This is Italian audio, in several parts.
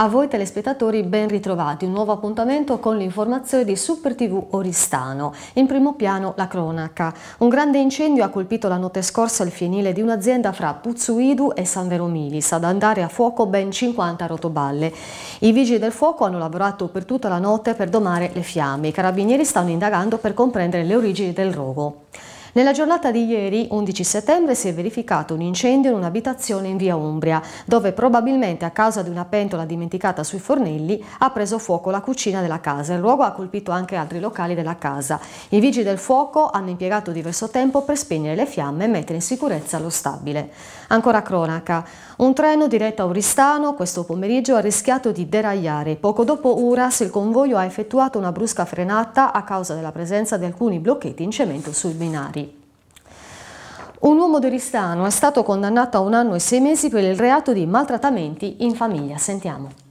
A voi telespettatori ben ritrovati, un nuovo appuntamento con l'informazione di Super TV Oristano. In primo piano la cronaca. Un grande incendio ha colpito la notte scorsa il fienile di un'azienda fra Puzzuidu e San Vero Milis, ad andare a fuoco ben 50 rotoballe. I vigili del fuoco hanno lavorato per tutta la notte per domare le fiamme. I carabinieri stanno indagando per comprendere le origini del rogo. Nella giornata di ieri, 11 settembre, si è verificato un incendio in un'abitazione in via Umbria, dove probabilmente a causa di una pentola dimenticata sui fornelli ha preso fuoco la cucina della casa. Il luogo ha colpito anche altri locali della casa. I vigili del fuoco hanno impiegato diverso tempo per spegnere le fiamme e mettere in sicurezza lo stabile. Ancora cronaca. Un treno diretto a Oristano questo pomeriggio ha rischiato di deragliare. Poco dopo Uras il convoglio ha effettuato una brusca frenata a causa della presenza di alcuni blocchetti in cemento sui binari. Un uomo di Ristano è stato condannato a un anno e sei mesi per il reato di maltrattamenti in famiglia. Sentiamo.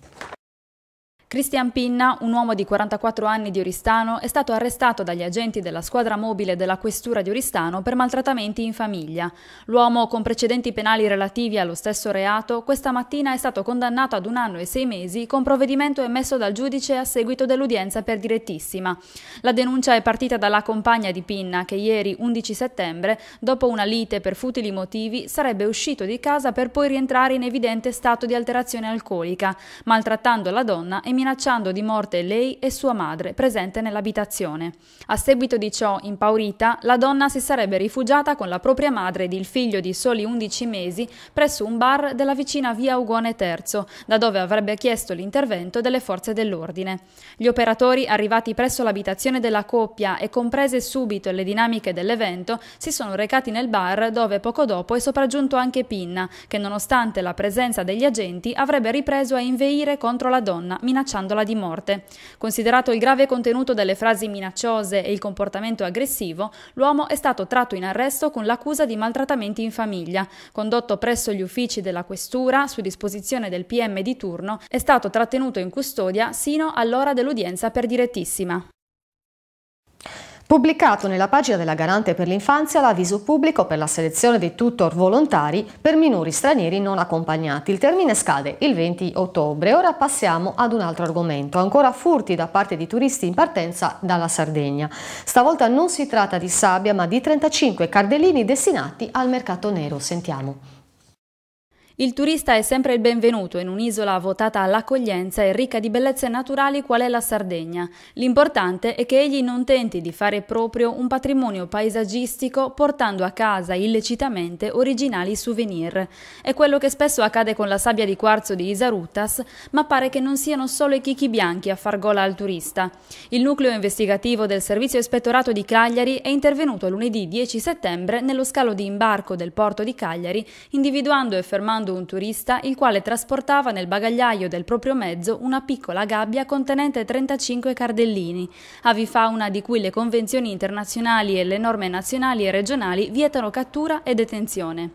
Cristian Pinna, un uomo di 44 anni di Oristano, è stato arrestato dagli agenti della squadra mobile della questura di Oristano per maltrattamenti in famiglia. L'uomo, con precedenti penali relativi allo stesso reato, questa mattina è stato condannato ad un anno e sei mesi con provvedimento emesso dal giudice a seguito dell'udienza per direttissima. La denuncia è partita dalla compagna di Pinna che ieri, 11 settembre, dopo una lite per futili motivi, sarebbe uscito di casa per poi rientrare in evidente stato di alterazione alcolica, maltrattando la donna e minacciando di morte lei e sua madre, presente nell'abitazione. A seguito di ciò, impaurita, la donna si sarebbe rifugiata con la propria madre ed il figlio di soli 11 mesi presso un bar della vicina via Ugone III, da dove avrebbe chiesto l'intervento delle forze dell'ordine. Gli operatori, arrivati presso l'abitazione della coppia e comprese subito le dinamiche dell'evento, si sono recati nel bar dove poco dopo è sopraggiunto anche Pinna, che nonostante la presenza degli agenti avrebbe ripreso a inveire contro la donna, minacciando minacciandola di morte. Considerato il grave contenuto delle frasi minacciose e il comportamento aggressivo, l'uomo è stato tratto in arresto con l'accusa di maltrattamenti in famiglia. Condotto presso gli uffici della questura, su disposizione del PM di turno, è stato trattenuto in custodia sino all'ora dell'udienza per direttissima. Pubblicato nella pagina della Garante per l'infanzia l'avviso pubblico per la selezione dei tutor volontari per minori stranieri non accompagnati. Il termine scade il 20 ottobre. Ora passiamo ad un altro argomento. Ancora furti da parte di turisti in partenza dalla Sardegna. Stavolta non si tratta di sabbia ma di 35 cardellini destinati al mercato nero. Sentiamo. Il turista è sempre il benvenuto in un'isola votata all'accoglienza e ricca di bellezze naturali qual è la Sardegna. L'importante è che egli non tenti di fare proprio un patrimonio paesaggistico portando a casa illecitamente originali souvenir. È quello che spesso accade con la sabbia di quarzo di Isarutas, ma pare che non siano solo i chicchi bianchi a far gola al turista. Il nucleo investigativo del Servizio Ispettorato di Cagliari è intervenuto lunedì 10 settembre nello scalo di imbarco del porto di Cagliari, individuando e fermando incontrando un turista il quale trasportava nel bagagliaio del proprio mezzo una piccola gabbia contenente 35 cardellini, avifauna di cui le convenzioni internazionali e le norme nazionali e regionali vietano cattura e detenzione.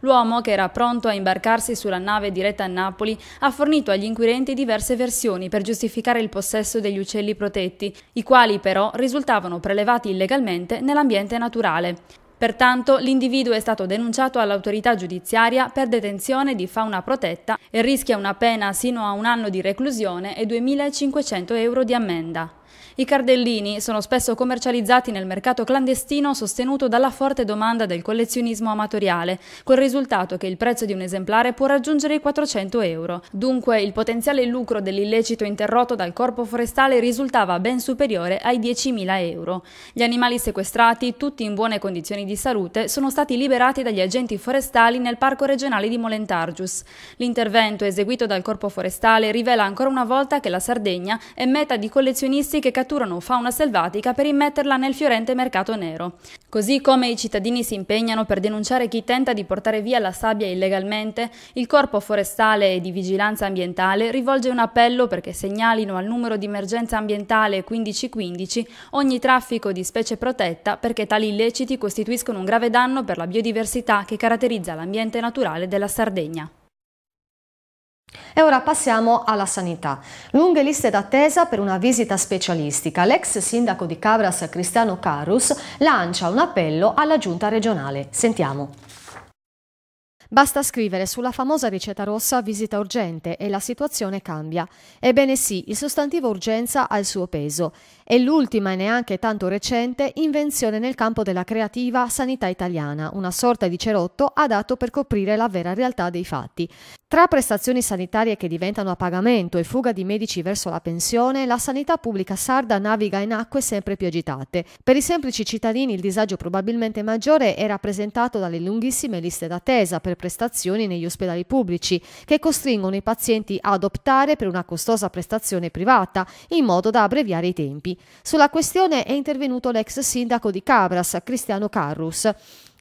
L'uomo, che era pronto a imbarcarsi sulla nave diretta a Napoli, ha fornito agli inquirenti diverse versioni per giustificare il possesso degli uccelli protetti, i quali però risultavano prelevati illegalmente nell'ambiente naturale. Pertanto l'individuo è stato denunciato all'autorità giudiziaria per detenzione di fauna protetta e rischia una pena sino a un anno di reclusione e 2.500 euro di ammenda. I cardellini sono spesso commercializzati nel mercato clandestino sostenuto dalla forte domanda del collezionismo amatoriale, col risultato che il prezzo di un esemplare può raggiungere i 400 euro. Dunque il potenziale lucro dell'illecito interrotto dal corpo forestale risultava ben superiore ai 10.000 euro. Gli animali sequestrati, tutti in buone condizioni di salute, sono stati liberati dagli agenti forestali nel Parco regionale di Molentargius. L'intervento eseguito dal corpo forestale rivela ancora una volta che la Sardegna è meta di collezionisti che catturano catturano fauna selvatica per immetterla nel fiorente mercato nero. Così come i cittadini si impegnano per denunciare chi tenta di portare via la sabbia illegalmente, il Corpo Forestale e di Vigilanza Ambientale rivolge un appello perché segnalino al numero di emergenza ambientale 1515 ogni traffico di specie protetta perché tali illeciti costituiscono un grave danno per la biodiversità che caratterizza l'ambiente naturale della Sardegna. E ora passiamo alla sanità. Lunghe liste d'attesa per una visita specialistica. L'ex sindaco di Cabras Cristiano Carus lancia un appello alla giunta regionale. Sentiamo. Basta scrivere sulla famosa ricetta rossa visita urgente e la situazione cambia. Ebbene sì, il sostantivo urgenza ha il suo peso è l'ultima e neanche tanto recente invenzione nel campo della creativa sanità italiana, una sorta di cerotto adatto per coprire la vera realtà dei fatti. Tra prestazioni sanitarie che diventano a pagamento e fuga di medici verso la pensione, la sanità pubblica sarda naviga in acque sempre più agitate. Per i semplici cittadini il disagio probabilmente maggiore è rappresentato dalle lunghissime liste d'attesa per prestazioni negli ospedali pubblici, che costringono i pazienti ad optare per una costosa prestazione privata, in modo da abbreviare i tempi. Sulla questione è intervenuto l'ex sindaco di Cabras, Cristiano Carrus.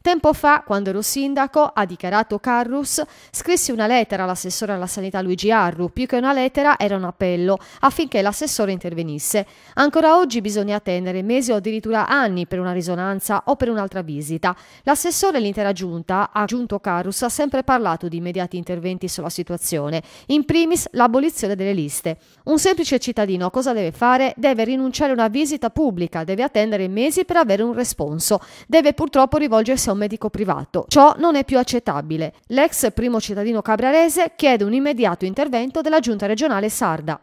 Tempo fa, quando ero sindaco, ha dichiarato Carrus, scrissi una lettera all'assessore alla sanità Luigi Arru, più che una lettera era un appello affinché l'assessore intervenisse. Ancora oggi bisogna attendere mesi o addirittura anni per una risonanza o per un'altra visita. L'assessore e l'intera giunta, ha aggiunto Carrus, ha sempre parlato di immediati interventi sulla situazione, in primis l'abolizione delle liste. Un semplice cittadino cosa deve fare? Deve rinunciare a una visita pubblica, deve attendere mesi per avere un responso, deve purtroppo rivolgersi a un un medico privato. Ciò non è più accettabile. L'ex primo cittadino cabrarese chiede un immediato intervento della giunta regionale sarda.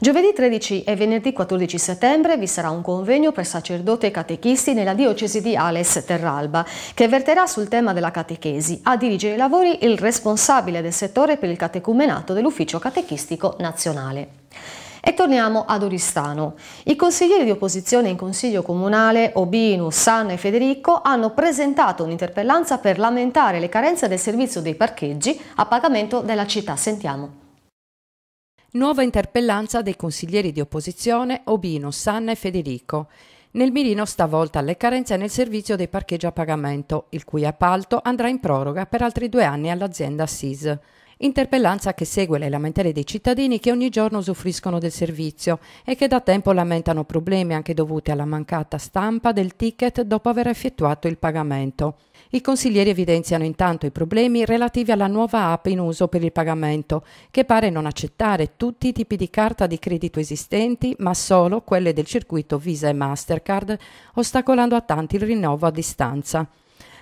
Giovedì 13 e venerdì 14 settembre vi sarà un convegno per sacerdoti e catechisti nella diocesi di Ales Terralba, che verterà sul tema della catechesi. A dirigere i lavori il responsabile del settore per il catecumenato dell'Ufficio Catechistico Nazionale. E torniamo ad Oristano. I consiglieri di opposizione in Consiglio Comunale, Obinu, San e Federico, hanno presentato un'interpellanza per lamentare le carenze del servizio dei parcheggi a pagamento della città. Sentiamo. Nuova interpellanza dei consiglieri di opposizione Obino, San e Federico. Nel mirino stavolta le carenze nel servizio dei parcheggi a pagamento, il cui appalto andrà in proroga per altri due anni all'azienda SIS. Interpellanza che segue le lamentele dei cittadini che ogni giorno usufruiscono del servizio e che da tempo lamentano problemi anche dovuti alla mancata stampa del ticket dopo aver effettuato il pagamento. I consiglieri evidenziano intanto i problemi relativi alla nuova app in uso per il pagamento, che pare non accettare tutti i tipi di carta di credito esistenti, ma solo quelle del circuito Visa e Mastercard, ostacolando a tanti il rinnovo a distanza.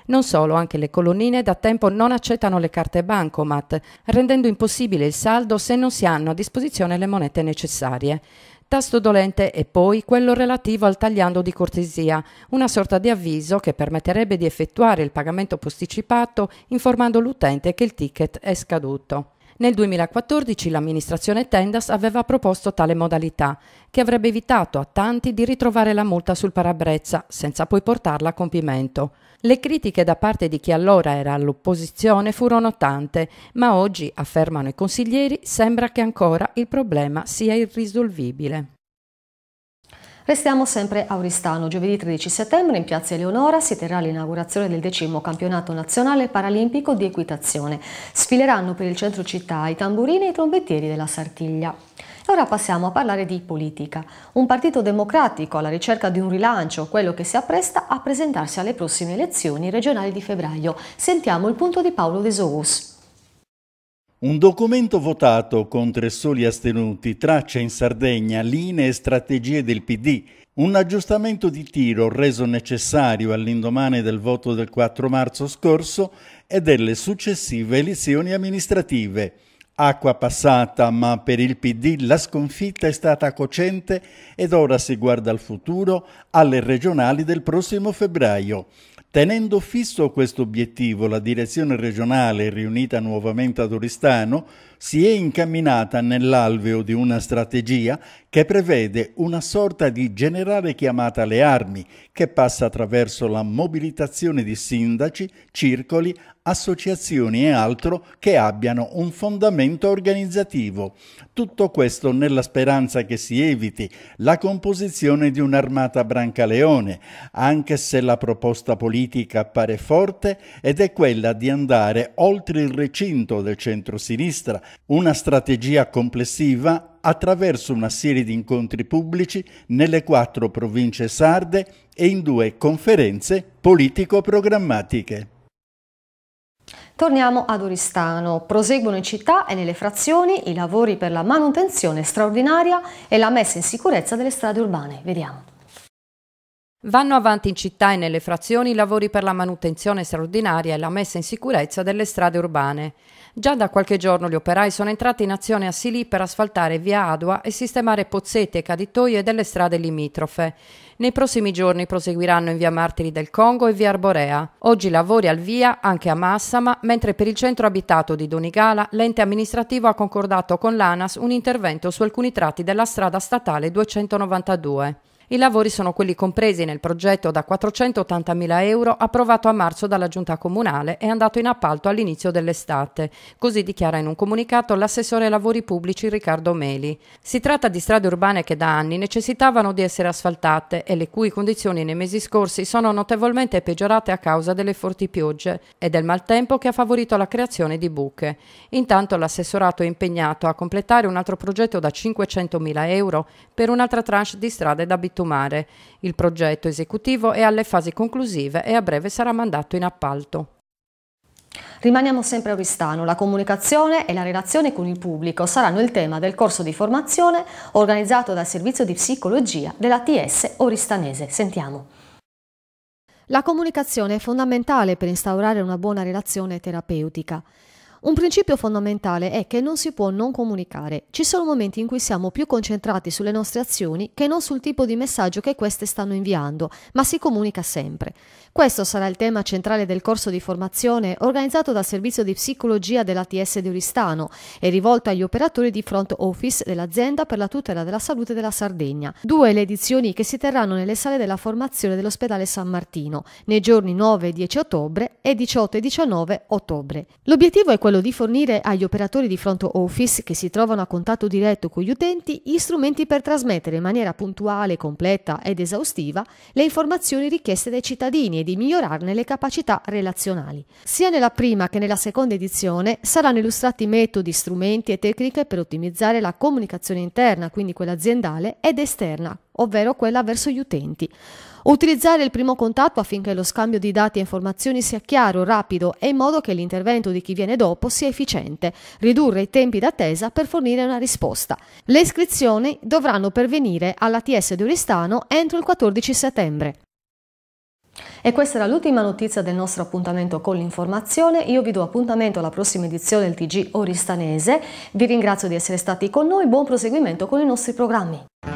Non solo, anche le colonnine da tempo non accettano le carte bancomat, rendendo impossibile il saldo se non si hanno a disposizione le monete necessarie. Tasto dolente è poi quello relativo al tagliando di cortesia, una sorta di avviso che permetterebbe di effettuare il pagamento posticipato informando l'utente che il ticket è scaduto. Nel 2014 l'amministrazione Tendas aveva proposto tale modalità, che avrebbe evitato a tanti di ritrovare la multa sul parabrezza senza poi portarla a compimento. Le critiche da parte di chi allora era all'opposizione furono tante, ma oggi, affermano i consiglieri, sembra che ancora il problema sia irrisolvibile. Restiamo sempre a Oristano. Giovedì 13 settembre in piazza Eleonora si terrà l'inaugurazione del decimo campionato nazionale paralimpico di equitazione. Sfileranno per il centro città i tamburini e i trombettieri della Sartiglia. Ora passiamo a parlare di politica. Un partito democratico alla ricerca di un rilancio, quello che si appresta a presentarsi alle prossime elezioni regionali di febbraio. Sentiamo il punto di Paolo De Sous. Un documento votato con tre soli astenuti traccia in Sardegna linee e strategie del PD, un aggiustamento di tiro reso necessario all'indomani del voto del 4 marzo scorso e delle successive elezioni amministrative. Acqua passata, ma per il PD la sconfitta è stata cocente ed ora si guarda al futuro, alle regionali del prossimo febbraio. Tenendo fisso questo obiettivo, la direzione regionale riunita nuovamente ad Oristano si è incamminata nell'alveo di una strategia che prevede una sorta di generale chiamata alle armi, che passa attraverso la mobilitazione di sindaci, circoli, associazioni e altro che abbiano un fondamento organizzativo. Tutto questo nella speranza che si eviti la composizione di un'armata brancaleone, anche se la proposta politica appare forte ed è quella di andare oltre il recinto del centro-sinistra una strategia complessiva attraverso una serie di incontri pubblici nelle quattro province sarde e in due conferenze politico-programmatiche. Torniamo ad Oristano. Proseguono in città e nelle frazioni i lavori per la manutenzione straordinaria e la messa in sicurezza delle strade urbane. Vediamo. Vanno avanti in città e nelle frazioni i lavori per la manutenzione straordinaria e la messa in sicurezza delle strade urbane. Già da qualche giorno gli operai sono entrati in azione a Silì per asfaltare via Adua e sistemare pozzette e caditoie delle strade limitrofe. Nei prossimi giorni proseguiranno in via Martiri del Congo e via Arborea. Oggi lavori al via anche a Massama, mentre per il centro abitato di Donigala l'ente amministrativo ha concordato con l'ANAS un intervento su alcuni tratti della strada statale 292. I lavori sono quelli compresi nel progetto da 480.000 euro approvato a marzo dalla Giunta Comunale e andato in appalto all'inizio dell'estate, così dichiara in un comunicato l'assessore ai lavori pubblici Riccardo Meli. Si tratta di strade urbane che da anni necessitavano di essere asfaltate e le cui condizioni nei mesi scorsi sono notevolmente peggiorate a causa delle forti piogge e del maltempo che ha favorito la creazione di buche. Intanto l'assessorato è impegnato a completare un altro progetto da 500.000 euro per un'altra tranche di strade da abitazione Mare. Il progetto esecutivo è alle fasi conclusive e a breve sarà mandato in appalto. Rimaniamo sempre a Oristano, la comunicazione e la relazione con il pubblico saranno il tema del corso di formazione organizzato dal Servizio di Psicologia della TS Oristanese. Sentiamo. La comunicazione è fondamentale per instaurare una buona relazione terapeutica. Un principio fondamentale è che non si può non comunicare. Ci sono momenti in cui siamo più concentrati sulle nostre azioni che non sul tipo di messaggio che queste stanno inviando, ma si comunica sempre. Questo sarà il tema centrale del corso di formazione organizzato dal servizio di psicologia dell'ATS di Oristano e rivolto agli operatori di front office dell'azienda per la tutela della salute della Sardegna. Due le edizioni che si terranno nelle sale della formazione dell'ospedale San Martino, nei giorni 9 e 10 ottobre e 18 e 19 ottobre. L'obiettivo è quello di fornire agli operatori di front office che si trovano a contatto diretto con gli utenti gli strumenti per trasmettere in maniera puntuale, completa ed esaustiva le informazioni richieste dai cittadini e di migliorarne le capacità relazionali. Sia nella prima che nella seconda edizione saranno illustrati metodi, strumenti e tecniche per ottimizzare la comunicazione interna, quindi quella aziendale, ed esterna, ovvero quella verso gli utenti. Utilizzare il primo contatto affinché lo scambio di dati e informazioni sia chiaro, rapido e in modo che l'intervento di chi viene dopo sia efficiente. Ridurre i tempi d'attesa per fornire una risposta. Le iscrizioni dovranno pervenire all'ATS di Oristano entro il 14 settembre. E questa era l'ultima notizia del nostro appuntamento con l'informazione. Io vi do appuntamento alla prossima edizione del TG Oristanese. Vi ringrazio di essere stati con noi. Buon proseguimento con i nostri programmi.